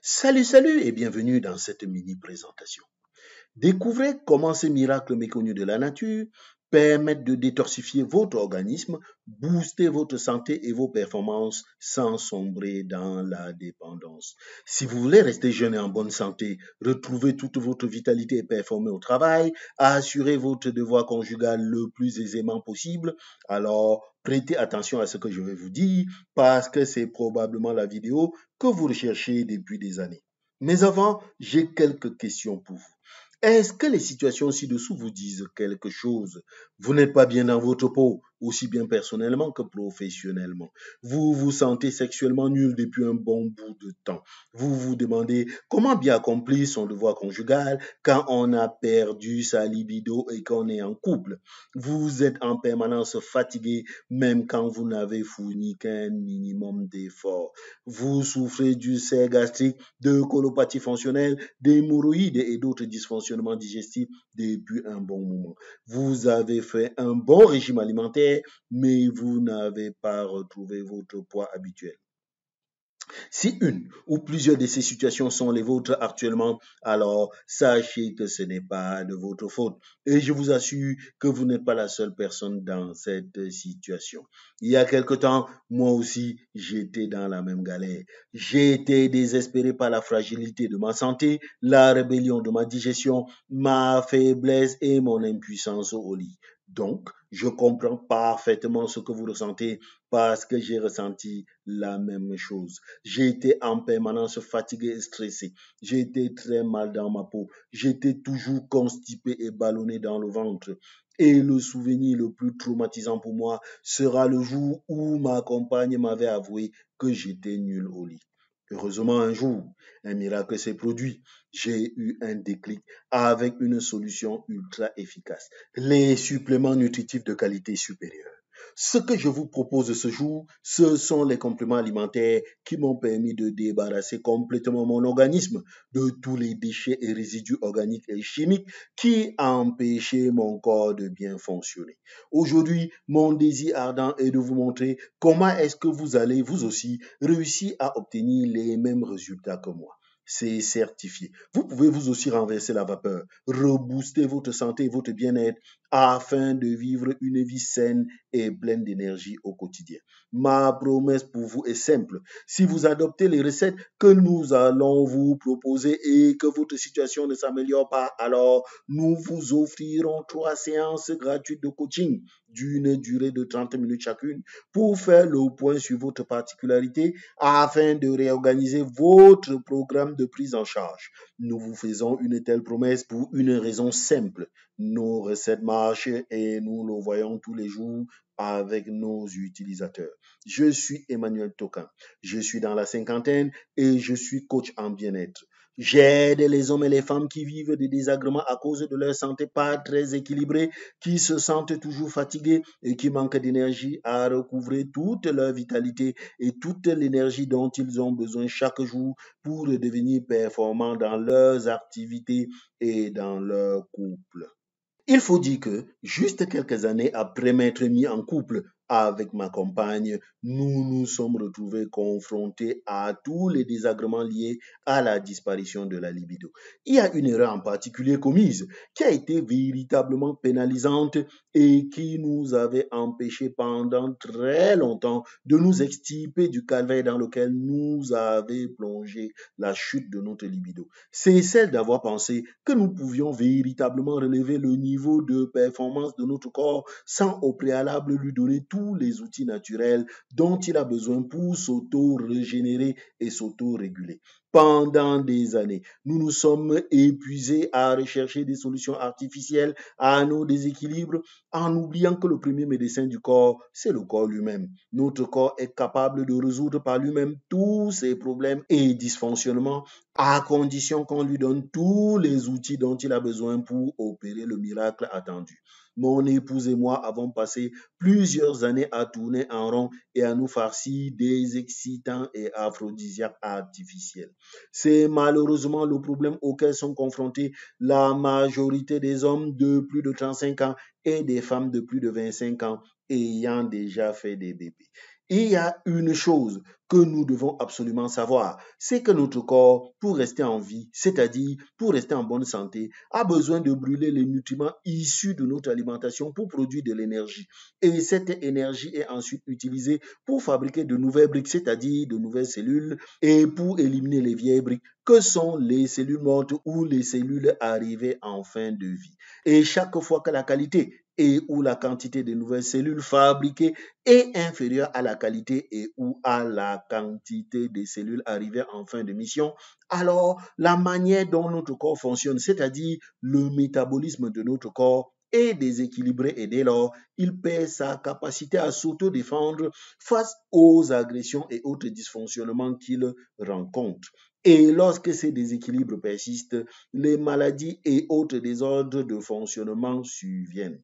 Salut, salut et bienvenue dans cette mini-présentation. Découvrez comment ces miracles méconnus de la nature permettre de détorsifier votre organisme, booster votre santé et vos performances sans sombrer dans la dépendance. Si vous voulez rester jeune et en bonne santé, retrouver toute votre vitalité et performer au travail, assurer votre devoir conjugal le plus aisément possible, alors prêtez attention à ce que je vais vous dire parce que c'est probablement la vidéo que vous recherchez depuis des années. Mais avant, j'ai quelques questions pour vous. Est-ce que les situations ci-dessous vous disent quelque chose Vous n'êtes pas bien dans votre peau, aussi bien personnellement que professionnellement. Vous vous sentez sexuellement nul depuis un bon bout de temps. Vous vous demandez comment bien accomplir son devoir conjugal quand on a perdu sa libido et qu'on est en couple. Vous êtes en permanence fatigué même quand vous n'avez fourni qu'un minimum d'efforts. Vous souffrez du gastrique, de colopathie fonctionnelle, d'hémorroïdes et d'autres dysfonctionnements digestifs depuis un bon moment. Vous avez fait un bon régime alimentaire mais vous n'avez pas retrouvé votre poids habituel. Si une ou plusieurs de ces situations sont les vôtres actuellement, alors sachez que ce n'est pas de votre faute. Et je vous assure que vous n'êtes pas la seule personne dans cette situation. Il y a quelque temps, moi aussi, j'étais dans la même galère. J'ai été désespéré par la fragilité de ma santé, la rébellion de ma digestion, ma faiblesse et mon impuissance au lit. Donc, je comprends parfaitement ce que vous ressentez parce que j'ai ressenti la même chose. J'ai été en permanence fatigué et stressé. J'ai été très mal dans ma peau. J'étais toujours constipé et ballonné dans le ventre. Et le souvenir le plus traumatisant pour moi sera le jour où ma compagne m'avait avoué que j'étais nul au lit. Heureusement, un jour, un miracle s'est produit. J'ai eu un déclic avec une solution ultra efficace. Les suppléments nutritifs de qualité supérieure. Ce que je vous propose ce jour, ce sont les compléments alimentaires qui m'ont permis de débarrasser complètement mon organisme de tous les déchets et résidus organiques et chimiques qui empêchaient mon corps de bien fonctionner. Aujourd'hui, mon désir ardent est de vous montrer comment est-ce que vous allez vous aussi réussir à obtenir les mêmes résultats que moi c'est certifié. Vous pouvez vous aussi renverser la vapeur, rebooster votre santé et votre bien-être afin de vivre une vie saine et pleine d'énergie au quotidien. Ma promesse pour vous est simple. Si vous adoptez les recettes que nous allons vous proposer et que votre situation ne s'améliore pas, alors nous vous offrirons trois séances gratuites de coaching d'une durée de 30 minutes chacune pour faire le point sur votre particularité afin de réorganiser votre programme de prise en charge. Nous vous faisons une telle promesse pour une raison simple. Nos recettes et nous le voyons tous les jours avec nos utilisateurs. Je suis Emmanuel Toquin. Je suis dans la cinquantaine et je suis coach en bien-être. J'aide les hommes et les femmes qui vivent des désagréments à cause de leur santé pas très équilibrée, qui se sentent toujours fatigués et qui manquent d'énergie à recouvrer toute leur vitalité et toute l'énergie dont ils ont besoin chaque jour pour devenir performants dans leurs activités et dans leur couple. Il faut dire que, juste quelques années après m'être mis en couple avec ma compagne, nous nous sommes retrouvés confrontés à tous les désagréments liés à la disparition de la libido. Il y a une erreur en particulier commise qui a été véritablement pénalisante et qui nous avait empêchés pendant très longtemps de nous extirper du calvaire dans lequel nous avait plongé la chute de notre libido. C'est celle d'avoir pensé que nous pouvions véritablement relever le niveau de performance de notre corps sans au préalable lui donner tout les outils naturels dont il a besoin pour s'auto-régénérer et s'auto-réguler pendant des années. Nous nous sommes épuisés à rechercher des solutions artificielles à nos déséquilibres en oubliant que le premier médecin du corps, c'est le corps lui-même. Notre corps est capable de résoudre par lui-même tous ses problèmes et dysfonctionnements à condition qu'on lui donne tous les outils dont il a besoin pour opérer le miracle attendu. Mon épouse et moi avons passé plusieurs années à tourner en rond et à nous farcir des excitants et aphrodisiaques artificiels. C'est malheureusement le problème auquel sont confrontés la majorité des hommes de plus de 35 ans et des femmes de plus de 25 ans ayant déjà fait des bébés. Il y a une chose que nous devons absolument savoir, c'est que notre corps, pour rester en vie, c'est-à-dire pour rester en bonne santé, a besoin de brûler les nutriments issus de notre alimentation pour produire de l'énergie. Et cette énergie est ensuite utilisée pour fabriquer de nouvelles briques, c'est-à-dire de nouvelles cellules, et pour éliminer les vieilles briques, que sont les cellules mortes ou les cellules arrivées en fin de vie. Et chaque fois que la qualité et ou la quantité de nouvelles cellules fabriquées est inférieure à la qualité et ou à la quantité des cellules arrivées en fin de mission, alors la manière dont notre corps fonctionne, c'est-à-dire le métabolisme de notre corps, est déséquilibré et dès lors, il perd sa capacité à s'autodéfendre face aux agressions et autres dysfonctionnements qu'il rencontre. Et lorsque ces déséquilibres persistent, les maladies et autres désordres de fonctionnement surviennent.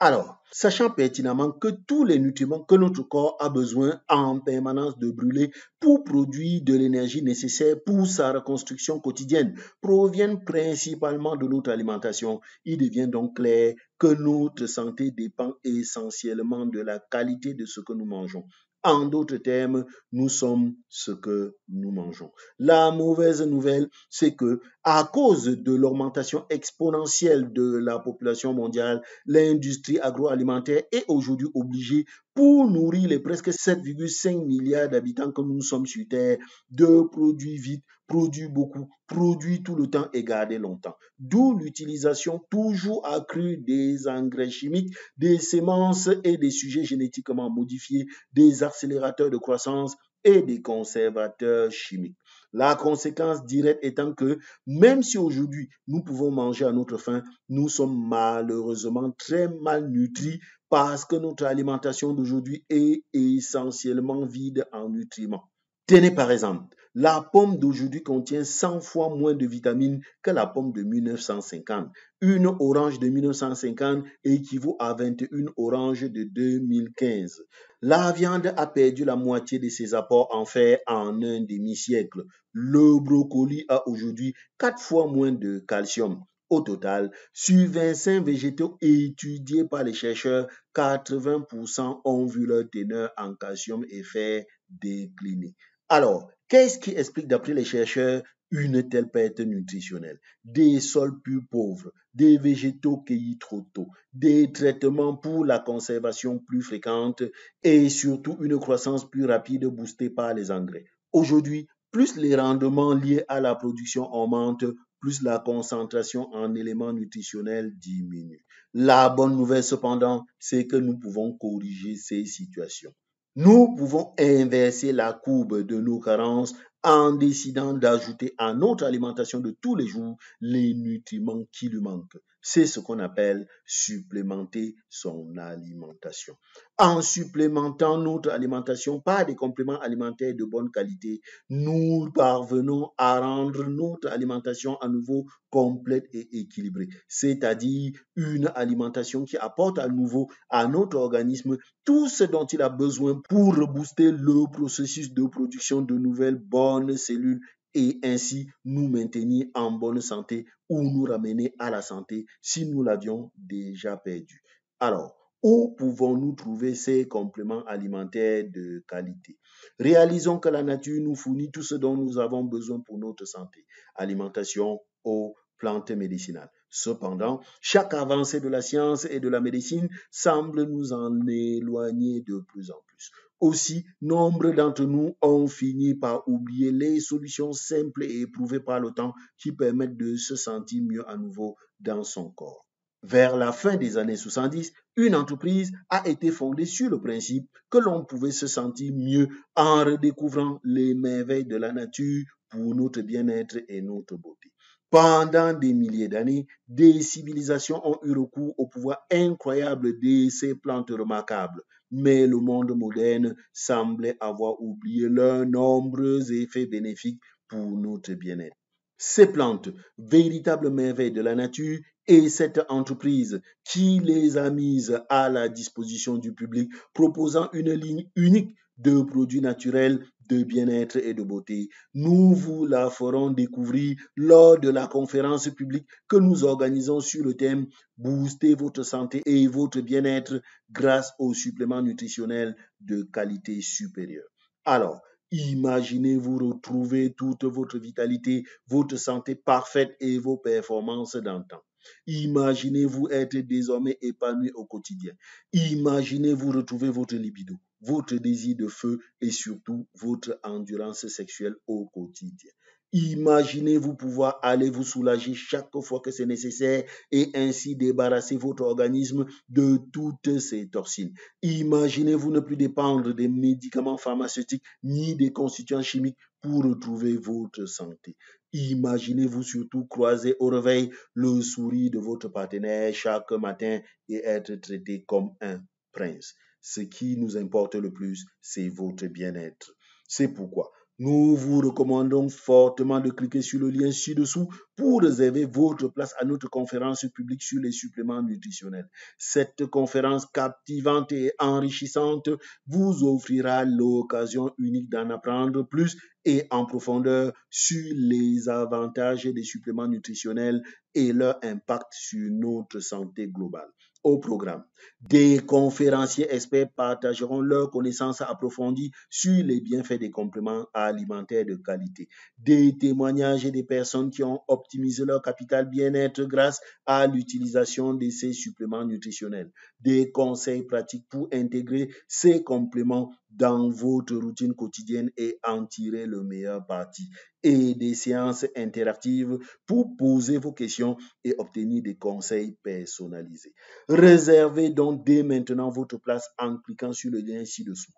Alors, sachant pertinemment que tous les nutriments que notre corps a besoin en permanence de brûler pour produire de l'énergie nécessaire pour sa reconstruction quotidienne proviennent principalement de notre alimentation, il devient donc clair que notre santé dépend essentiellement de la qualité de ce que nous mangeons. En d'autres termes, nous sommes ce que nous mangeons. La mauvaise nouvelle, c'est que à cause de l'augmentation exponentielle de la population mondiale, l'industrie agroalimentaire est aujourd'hui obligée pour nourrir les presque 7,5 milliards d'habitants que nous sommes sur Terre, de produits vite, produits beaucoup, produits tout le temps et gardés longtemps. D'où l'utilisation toujours accrue des engrais chimiques, des semences et des sujets génétiquement modifiés, des accélérateurs de croissance et des conservateurs chimiques. La conséquence directe étant que même si aujourd'hui nous pouvons manger à notre faim, nous sommes malheureusement très mal nutris parce que notre alimentation d'aujourd'hui est essentiellement vide en nutriments. Tenez par exemple, la pomme d'aujourd'hui contient 100 fois moins de vitamines que la pomme de 1950. Une orange de 1950 équivaut à 21 oranges de 2015. La viande a perdu la moitié de ses apports en fer en un demi-siècle. Le brocoli a aujourd'hui 4 fois moins de calcium. Au total, sur 25 végétaux étudiés par les chercheurs, 80% ont vu leur teneur en calcium et fer décliner. Alors, qu'est-ce qui explique d'après les chercheurs une telle perte nutritionnelle, des sols plus pauvres, des végétaux cueillis trop tôt, des traitements pour la conservation plus fréquente et surtout une croissance plus rapide boostée par les engrais. Aujourd'hui, plus les rendements liés à la production augmentent, plus la concentration en éléments nutritionnels diminue. La bonne nouvelle, cependant, c'est que nous pouvons corriger ces situations. Nous pouvons inverser la courbe de nos carences en décidant d'ajouter à notre alimentation de tous les jours les nutriments qui lui manquent. C'est ce qu'on appelle supplémenter son alimentation. En supplémentant notre alimentation par des compléments alimentaires de bonne qualité, nous parvenons à rendre notre alimentation à nouveau complète et équilibrée, c'est-à-dire une alimentation qui apporte à nouveau à notre organisme tout ce dont il a besoin pour rebooster le processus de production de nouvelles bonnes bonnes cellules et ainsi nous maintenir en bonne santé ou nous ramener à la santé si nous l'avions déjà perdu Alors, où pouvons-nous trouver ces compléments alimentaires de qualité Réalisons que la nature nous fournit tout ce dont nous avons besoin pour notre santé. Alimentation, eau, plantes médicinales. Cependant, chaque avancée de la science et de la médecine semble nous en éloigner de plus en plus. Aussi, nombre d'entre nous ont fini par oublier les solutions simples et éprouvées par le temps qui permettent de se sentir mieux à nouveau dans son corps. Vers la fin des années 70, une entreprise a été fondée sur le principe que l'on pouvait se sentir mieux en redécouvrant les merveilles de la nature pour notre bien-être et notre beauté. Pendant des milliers d'années, des civilisations ont eu recours au pouvoir incroyable de ces plantes remarquables, mais le monde moderne semblait avoir oublié leurs nombreux effets bénéfiques pour notre bien-être. Ces plantes, véritables merveilles de la nature, et cette entreprise qui les a mises à la disposition du public, proposant une ligne unique de produits naturels de bien-être et de beauté. Nous vous la ferons découvrir lors de la conférence publique que nous organisons sur le thème Booster votre santé et votre bien-être grâce aux suppléments nutritionnels de qualité supérieure. Alors, Imaginez vous retrouver toute votre vitalité, votre santé parfaite et vos performances temps. Imaginez-vous être désormais épanoui au quotidien. Imaginez-vous retrouver votre libido votre désir de feu et surtout votre endurance sexuelle au quotidien. Imaginez-vous pouvoir aller vous soulager chaque fois que c'est nécessaire et ainsi débarrasser votre organisme de toutes ces toxines. Imaginez-vous ne plus dépendre des médicaments pharmaceutiques ni des constituants chimiques pour retrouver votre santé. Imaginez-vous surtout croiser au réveil le sourire de votre partenaire chaque matin et être traité comme un prince. Ce qui nous importe le plus, c'est votre bien-être. C'est pourquoi nous vous recommandons fortement de cliquer sur le lien ci-dessous pour réserver votre place à notre conférence publique sur les suppléments nutritionnels. Cette conférence captivante et enrichissante vous offrira l'occasion unique d'en apprendre plus et en profondeur sur les avantages des suppléments nutritionnels et leur impact sur notre santé globale au programme. Des conférenciers experts partageront leurs connaissances approfondies sur les bienfaits des compléments alimentaires de qualité. Des témoignages des personnes qui ont optimisé leur capital bien-être grâce à l'utilisation de ces suppléments nutritionnels. Des conseils pratiques pour intégrer ces compléments dans votre routine quotidienne et en tirer le meilleur parti. Et des séances interactives pour poser vos questions et obtenir des conseils personnalisés. Réservez donc dès maintenant votre place en cliquant sur le lien ci-dessous.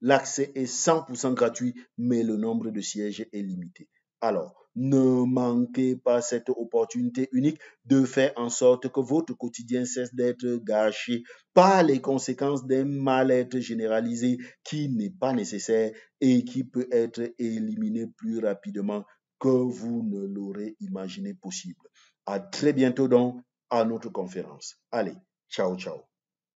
L'accès est 100% gratuit, mais le nombre de sièges est limité. Alors, ne manquez pas cette opportunité unique de faire en sorte que votre quotidien cesse d'être gâché par les conséquences d'un mal-être généralisé qui n'est pas nécessaire et qui peut être éliminé plus rapidement que vous ne l'aurez imaginé possible. À très bientôt donc à notre conférence. Allez, ciao, ciao.